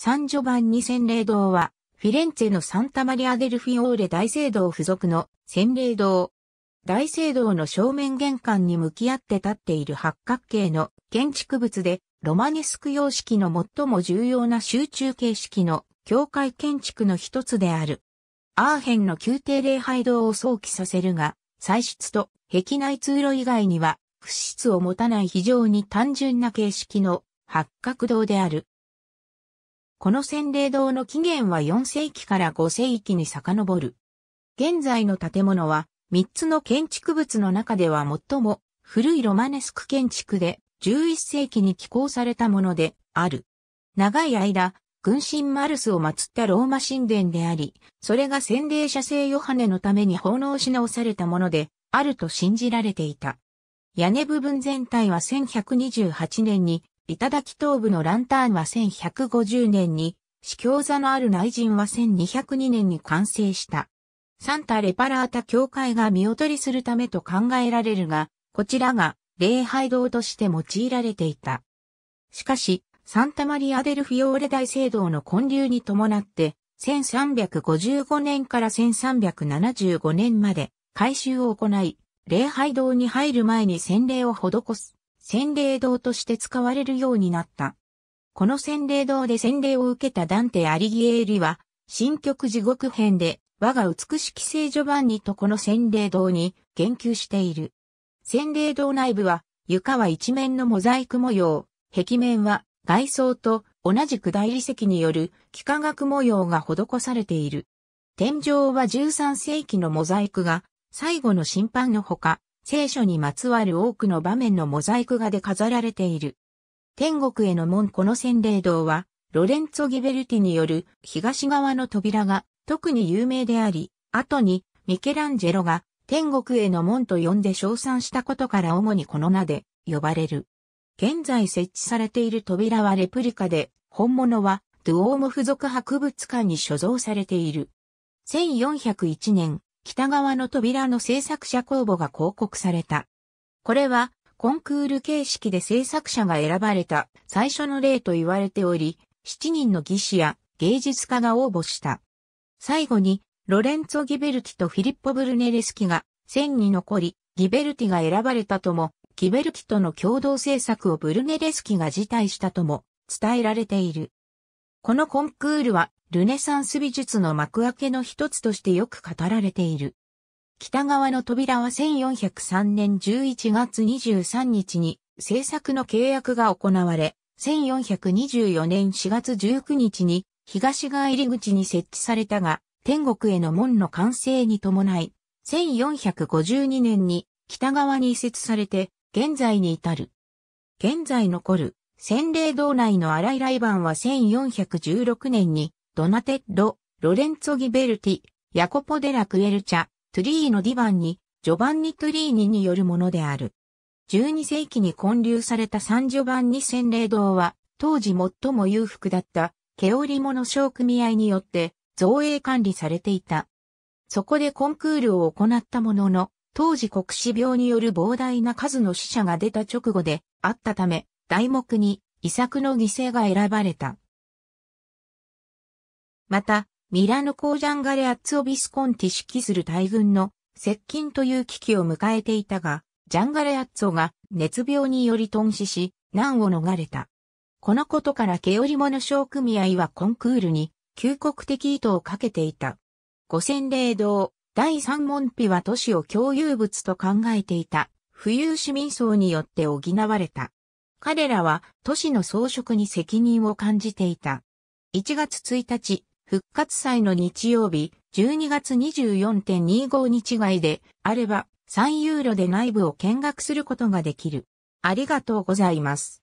サンジョバンニ洗礼堂は、フィレンツェのサンタマリアデルフィオーレ大聖堂付属の洗礼堂。大聖堂の正面玄関に向き合って立っている八角形の建築物で、ロマネスク様式の最も重要な集中形式の教会建築の一つである。アーヘンの宮廷礼拝堂を想起させるが、祭室と壁内通路以外には、不室を持たない非常に単純な形式の八角堂である。この洗礼堂の起源は4世紀から5世紀に遡る。現在の建物は3つの建築物の中では最も古いロマネスク建築で11世紀に寄港されたものである。長い間、軍神マルスを祀ったローマ神殿であり、それが洗礼者聖ヨハネのために奉納し直されたものであると信じられていた。屋根部分全体は1128年に頂東部のランターンは1150年に、司教座のある内陣は1202年に完成した。サンタ・レパラータ教会が見劣りするためと考えられるが、こちらが礼拝堂として用いられていた。しかし、サンタマリア・デルフィオーレ大聖堂の建立に伴って、1355年から1375年まで改修を行い、礼拝堂に入る前に洗礼を施す。洗礼堂として使われるようになった。この洗礼堂で洗礼を受けたダンテ・アリギエーリは、新曲地獄編で、我が美しき聖女版にとこの洗礼堂に言及している。洗礼堂内部は、床は一面のモザイク模様、壁面は外装と同じく大理石による幾何学模様が施されている。天井は13世紀のモザイクが最後の審判のほか、聖書にまつわる多くの場面のモザイク画で飾られている。天国への門この洗礼堂は、ロレンツォ・ギベルティによる東側の扉が特に有名であり、後にミケランジェロが天国への門と呼んで称賛したことから主にこの名で呼ばれる。現在設置されている扉はレプリカで、本物はドゥオーモ付属博物館に所蔵されている。1401年、北側の扉の制作者公募が広告された。これは、コンクール形式で制作者が選ばれた最初の例と言われており、7人の技師や芸術家が応募した。最後に、ロレンツォ・ギベルティとフィリッポ・ブルネレスキが1000に残り、ギベルティが選ばれたとも、ギベルティとの共同制作をブルネレスキが辞退したとも伝えられている。このコンクールはルネサンス美術の幕開けの一つとしてよく語られている。北側の扉は1403年11月23日に制作の契約が行われ、1424年4月19日に東側入り口に設置されたが、天国への門の完成に伴い、1452年に北側に移設されて、現在に至る。現在残る、洗礼堂内の荒い来番は1416年にドナテッロ、ロレンツォ・ギベルティ、ヤコポ・デラ・クエルチャ、トゥリーノ・ディヴァンに、ジョバンニ・トゥリーニによるものである。12世紀に建立されたサンジョバンニ洗礼堂は、当時最も裕福だった、毛織物商組合によって、造営管理されていた。そこでコンクールを行ったものの、当時国死病による膨大な数の死者が出た直後であったため、題目に遺作の犠牲が選ばれた。また、ミラノ公ジャンガレ・アッツオ・ビスコンティ指揮する大軍の接近という危機を迎えていたが、ジャンガレ・アッツオが熱病により頓死し、難を逃れた。このことから毛織物商組合はコンクールに、旧国的意図をかけていた。五千霊堂、第三門碑は都市を共有物と考えていた、富裕市民層によって補われた。彼らは都市の装飾に責任を感じていた。1月1日、復活祭の日曜日、12月24.25日外であれば3ユーロで内部を見学することができる。ありがとうございます。